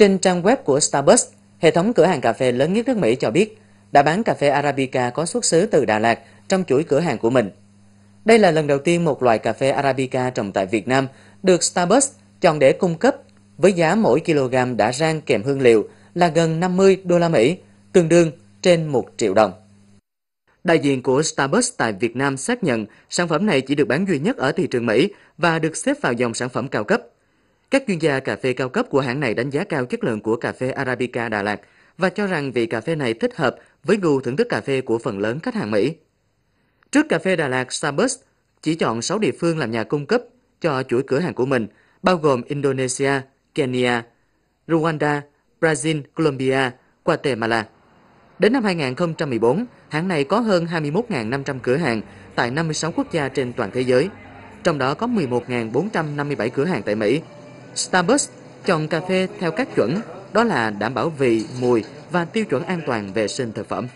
Trên trang web của Starbucks, hệ thống cửa hàng cà phê lớn nhất nước Mỹ cho biết đã bán cà phê Arabica có xuất xứ từ Đà Lạt trong chuỗi cửa hàng của mình. Đây là lần đầu tiên một loại cà phê Arabica trồng tại Việt Nam được Starbucks chọn để cung cấp với giá mỗi kg đã rang kèm hương liệu là gần 50 đô la Mỹ, tương đương trên 1 triệu đồng. Đại diện của Starbucks tại Việt Nam xác nhận sản phẩm này chỉ được bán duy nhất ở thị trường Mỹ và được xếp vào dòng sản phẩm cao cấp. Các chuyên gia cà phê cao cấp của hãng này đánh giá cao chất lượng của cà phê Arabica Đà Lạt và cho rằng vị cà phê này thích hợp với gu thưởng thức cà phê của phần lớn khách hàng Mỹ. Trước cà phê Đà Lạt, Starbucks chỉ chọn 6 địa phương làm nhà cung cấp cho chuỗi cửa hàng của mình, bao gồm Indonesia, Kenya, Rwanda, Brazil, Colombia, Guatemala. Đến năm 2014, hãng này có hơn 21.500 cửa hàng tại 56 quốc gia trên toàn thế giới, trong đó có 11.457 cửa hàng tại Mỹ, Starbucks chọn cà phê theo các chuẩn, đó là đảm bảo vị, mùi và tiêu chuẩn an toàn vệ sinh thực phẩm.